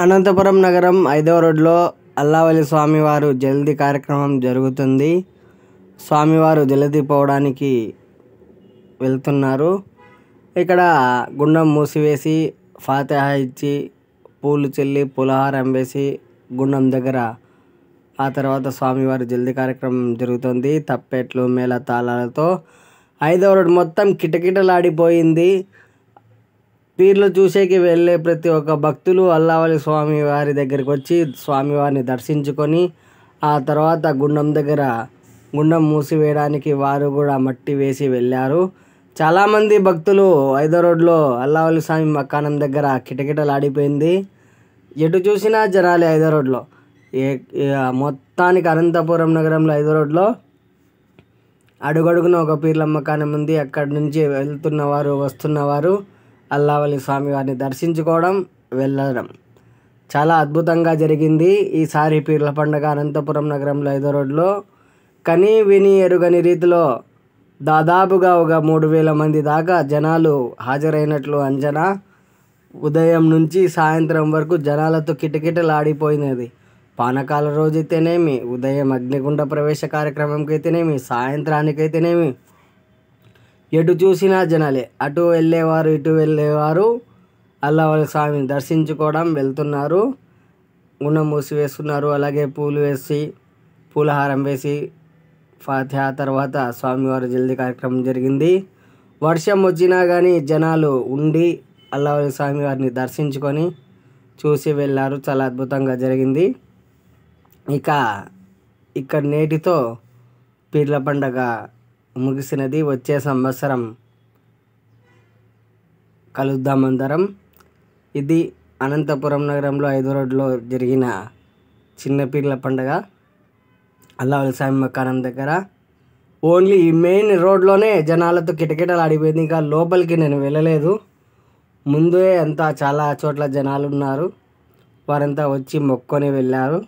అనంతపురం నగరం ఐదవ రోడ్లో అల్లావలి స్వామివారు జలది కార్యక్రమం జరుగుతుంది స్వామివారు జలది పోవడానికి వెళ్తున్నారు ఇక్కడ గుండం మూసివేసి ఫాతిహ ఇచ్చి పూలు చెల్లి పులహారం వేసి గుండం దగ్గర ఆ తర్వాత స్వామివారి జల్ది కార్యక్రమం జరుగుతుంది తప్పెట్లు మేళ తాళాలతో ఐదవ రోడ్డు మొత్తం కిటకిటలాడిపోయింది పీర్లు చూసేకి వెళ్ళే ప్రతి ఒక్క భక్తులు అల్లావలి స్వామి వారి దగ్గరికి వచ్చి స్వామివారిని దర్శించుకొని ఆ తర్వాత గుండం దగ్గర గుండం మూసివేయడానికి వారు కూడా మట్టి వేసి వెళ్ళారు చాలామంది భక్తులు ఐదో రోడ్లో అల్లావలి స్వామి మకానం దగ్గర కిటకిటలాడిపోయింది ఎటు చూసినా జనాలి ఐదో రోడ్లో మొత్తానికి అనంతపురం నగరంలో ఐదో రోడ్లో అడుగడుగున ఒక పీర్ల కానం ఉంది అక్కడి నుంచి వెళ్తున్నవారు వస్తున్నవారు అల్లావల్లి స్వామివారిని దర్శించుకోవడం వెళ్ళడం చాలా అద్భుతంగా జరిగింది ఈసారి పీర్ల పండగ అనంతపురం నగరంలో ఐదో రోడ్లో కనీ విని ఎరుగని రీతిలో దాదాపుగా ఒక మూడు వేల మంది దాకా జనాలు హాజరైనట్లు అంచనా ఉదయం నుంచి సాయంత్రం వరకు జనాలతో కిటకిటలాడిపోయినది పానకాల రోజైతేనేమి ఉదయం అగ్నిగుండ ప్రవేశ కార్యక్రమంకైతేనేమి సాయంత్రానికైతేనేమి ఎటు చూసినా జనాలే అటు వెళ్ళేవారు ఇటు వెళ్ళేవారు అల్లవారి స్వామిని దర్శించుకోవడం వెళ్తున్నారు గుణం మూసి వేస్తున్నారు అలాగే పూలు వేసి పూలహారం వేసి ఆ తర్వాత స్వామివారి జల్ది కార్యక్రమం జరిగింది వర్షం వచ్చినా కానీ జనాలు ఉండి అల్లవారి స్వామి వారిని దర్శించుకొని చూసి వెళ్ళారు చాలా అద్భుతంగా జరిగింది ఇక ఇక్కడ నేటితో పీర్ల పండగ ముగిసినది వచ్చే సంవత్సరం కలుద్దామందరం ఇది అనంతపురం నగరంలో ఐదో రోడ్లో జరిగిన చిన్నపిల్ల పండగ అల్లావుల సాయి మకానం దగ్గర ఓన్లీ ఈ మెయిన్ రోడ్లోనే జనాలతో కిటకిటలు ఆడిపోయింది ఇంకా లోపలికి నేను వెళ్ళలేదు ముందే అంతా చాలా చోట్ల జనాలు ఉన్నారు వారంతా వచ్చి మొక్కొని వెళ్ళారు